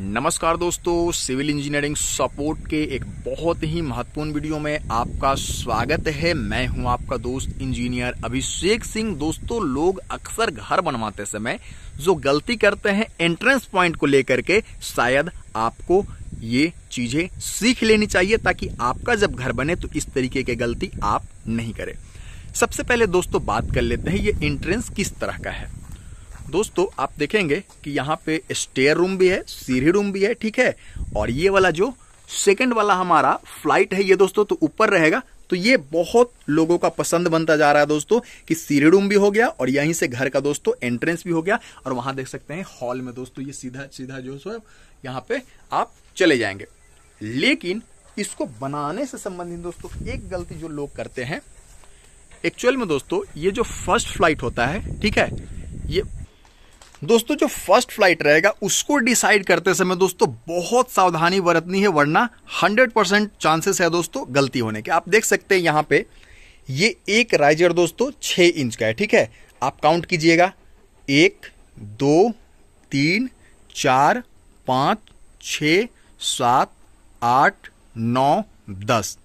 नमस्कार दोस्तों civil engineering support के एक बहुत ही महत्वपूर्ण वीडियो में आपका स्वागत है मैं हूं आपका दोस्त इंजीनियर अभिषेक सिंह दोस्तों लोग अक्सर घर बनवाते समय जो गलती करते हैं एंट्रेंस पॉइंट को लेकर के शायद आपको ये चीजें सीख लेनी चाहिए ताकि आपका जब घर बने तो इस तरीके की गलती आप नहीं करें सबसे पहले दोस्तों बात कर लेते हैं ये एंट्रेंस किस तरह का है दोस्तों आप देखेंगे कि यहाँ पे स्टेयर रूम भी है सीढ़ी रूम भी है ठीक है और ये वाला जो सेकंड वाला हमारा फ्लाइट है ये दोस्तों तो ऊपर रहेगा तो ये बहुत लोगों का पसंद बनता जा रहा है दोस्तों कि सीढ़ी रूम भी हो गया और यहीं से घर का दोस्तों एंट्रेंस भी हो गया और वहां देख सकते हैं हॉल में दोस्तों ये सीधा सीधा जो है यहाँ पे आप चले जाएंगे लेकिन इसको बनाने से संबंधित दोस्तों एक गलती जो लोग करते हैं एक्चुअल में दोस्तों ये जो फर्स्ट फ्लाइट होता है ठीक है ये दोस्तों जो फर्स्ट फ्लाइट रहेगा उसको डिसाइड करते समय दोस्तों बहुत सावधानी बरतनी है वरना 100 परसेंट चांसेस है दोस्तों गलती होने के आप देख सकते हैं यहां पे ये एक राइजर दोस्तों छ इंच का है ठीक है आप काउंट कीजिएगा एक दो तीन चार पांच छ सात आठ नौ दस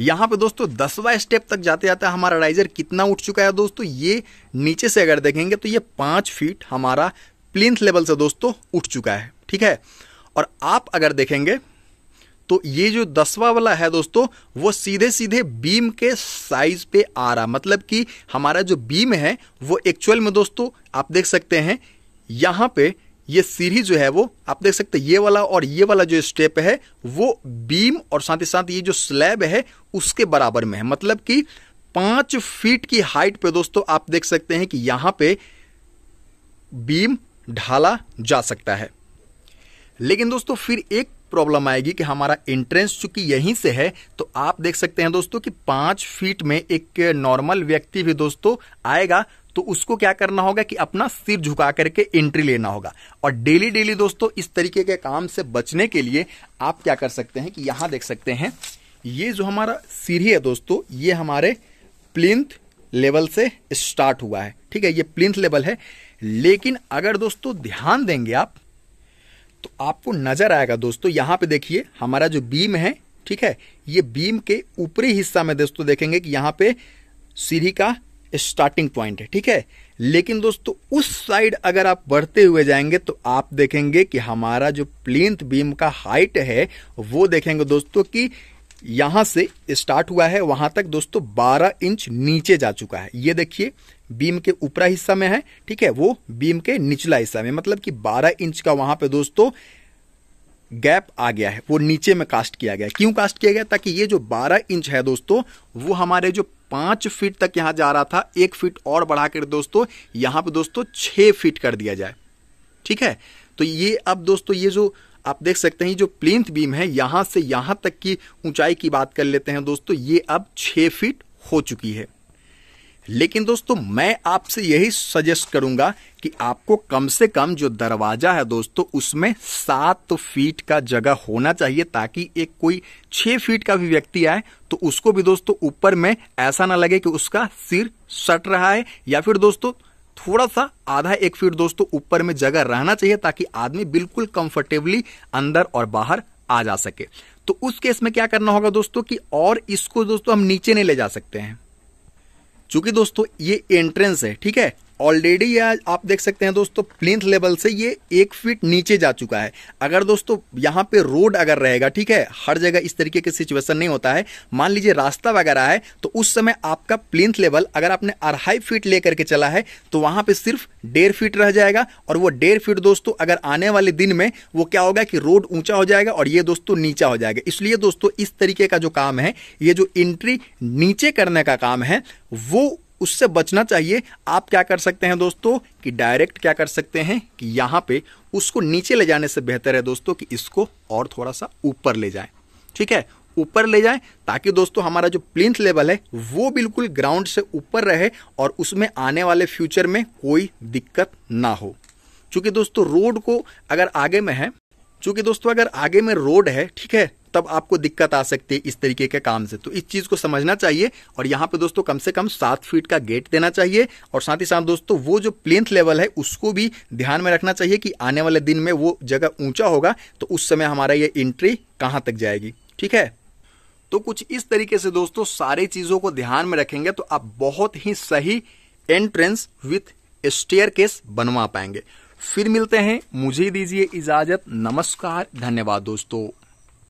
यहाँ पे दोस्तों दसवा स्टेप तक जाते जाते हमारा राइजर कितना उठ चुका है दोस्तों ये नीचे से अगर देखेंगे तो ये पाँच फीट हमारा प्लिंथ लेवल से दोस्तों उठ चुका है ठीक है और आप अगर देखेंगे तो ये जो दसवा वाला है दोस्तों वो सीधे सीधे बीम के साइज पे आ रहा मतलब कि हमारा जो बीम है वो एक्चुअल में दोस्तों आप देख सकते हैं यहाँ पे ये सीढ़ी जो है वो आप देख सकते हैं ये वाला और ये वाला जो स्टेप है वो बीम और साथ ही साथ ये जो स्लैब है उसके बराबर में है मतलब कि पांच फीट की हाइट पे दोस्तों आप देख सकते हैं कि यहां पे बीम ढाला जा सकता है लेकिन दोस्तों फिर एक प्रॉब्लम आएगी कि हमारा एंट्रेंस चूंकि यहीं से है तो आप देख सकते हैं दोस्तों कि पांच फीट में एक नॉर्मल व्यक्ति भी दोस्तों आएगा तो उसको क्या करना होगा कि अपना सिर झुका करके एंट्री लेना होगा और डेली डेली दोस्तों इस तरीके के काम से बचने के लिए आप क्या कर सकते हैं कि यहां देख सकते हैं ये जो हमारा सीढ़ी है दोस्तों ये हमारे प्लिंथ लेवल से स्टार्ट हुआ है ठीक है ये प्लिंथ लेवल है लेकिन अगर दोस्तों ध्यान देंगे आप तो आपको नजर आएगा दोस्तों यहां पे देखिए हमारा जो बीम है ठीक है ये बीम के ऊपरी हिस्सा में दोस्तों देखेंगे कि यहां पे सीढ़ी का स्टार्टिंग पॉइंट है ठीक है लेकिन दोस्तों उस साइड अगर आप बढ़ते हुए जाएंगे तो आप देखेंगे कि हमारा जो प्लेंथ बीम का हाइट है वो देखेंगे दोस्तों कि यहां से स्टार्ट हुआ है वहां तक दोस्तों 12 इंच नीचे जा चुका है ये देखिए बीम के ऊपरा हिस्सा में है ठीक है वो बीम के निचला हिस्सा में मतलब कि 12 इंच का वहां पे दोस्तों गैप आ गया है वो नीचे में कास्ट किया गया क्यों कास्ट किया गया ताकि ये जो 12 इंच है दोस्तों वो हमारे जो पांच फीट तक यहां जा रहा था एक फीट और बढ़ाकर दोस्तों यहां पर दोस्तों छ फीट कर दिया जाए ठीक है तो ये अब दोस्तों ये जो आप देख सकते हैं जो प्लिंथ बीम है यहां से यहां तक की ऊंचाई की बात कर लेते हैं दोस्तों ये अब छह फीट हो चुकी है लेकिन दोस्तों मैं आपसे यही सजेस्ट करूंगा कि आपको कम से कम जो दरवाजा है दोस्तों उसमें सात फीट का जगह होना चाहिए ताकि एक कोई छह फीट का भी व्यक्ति आए तो उसको भी दोस्तों ऊपर में ऐसा ना लगे कि उसका सिर सट रहा है या फिर दोस्तों थोड़ा सा आधा एक फीट दोस्तों ऊपर में जगह रहना चाहिए ताकि आदमी बिल्कुल कंफर्टेबली अंदर और बाहर आ जा सके तो उस केस में क्या करना होगा दोस्तों कि और इसको दोस्तों हम नीचे नहीं ले जा सकते हैं चूंकि दोस्तों ये एंट्रेंस है ठीक है ऑलरेडी यह आप देख सकते हैं दोस्तों प्लिंथ लेवल से ये एक फीट नीचे जा चुका है अगर दोस्तों यहाँ पे रोड अगर रहेगा ठीक है हर जगह इस तरीके की सिचुएशन नहीं होता है मान लीजिए रास्ता वगैरह है तो उस समय आपका प्लिंथ लेवल अगर आपने अढ़ाई फीट लेकर के चला है तो वहाँ पे सिर्फ डेढ़ फीट रह जाएगा और वो डेढ़ फीट दोस्तों अगर आने वाले दिन में वो क्या होगा कि रोड ऊंचा हो जाएगा और ये दोस्तों नीचा हो जाएगा इसलिए दोस्तों इस तरीके का जो काम है ये जो एंट्री नीचे करने का काम है वो उससे बचना चाहिए आप क्या कर सकते हैं दोस्तों कि डायरेक्ट क्या कर सकते हैं कि यहाँ पे उसको नीचे ले जाने से बेहतर है दोस्तों कि इसको और थोड़ा सा ऊपर ले जाएं ठीक है ऊपर ले जाएं ताकि दोस्तों हमारा जो प्लिंथ लेवल है वो बिल्कुल ग्राउंड से ऊपर रहे और उसमें आने वाले फ्यूचर में कोई दिक्कत ना हो चूंकि दोस्तों रोड को अगर आगे में है चूंकि दोस्तों अगर आगे में रोड है ठीक है तब आपको दिक्कत आ सकती है इस तरीके के काम से तो इस चीज़ को समझना चाहिए और यहाँ पे दोस्तों कम से कम सात फीट का गेट देना चाहिए और साथ ही साथ दोस्तों वो जो प्लेंथ लेवल है उसको भी ध्यान में रखना चाहिए कि आने वाले दिन में वो जगह ऊंचा होगा तो उस समय हमारा ये एंट्री कहां तक जाएगी ठीक है तो कुछ इस तरीके से दोस्तों सारी चीज़ों को ध्यान में रखेंगे तो आप बहुत ही सही एंट्रेंस विथ स्टेयर केस बनवा पाएंगे फिर मिलते हैं मुझे दीजिए इजाजत नमस्कार धन्यवाद दोस्तों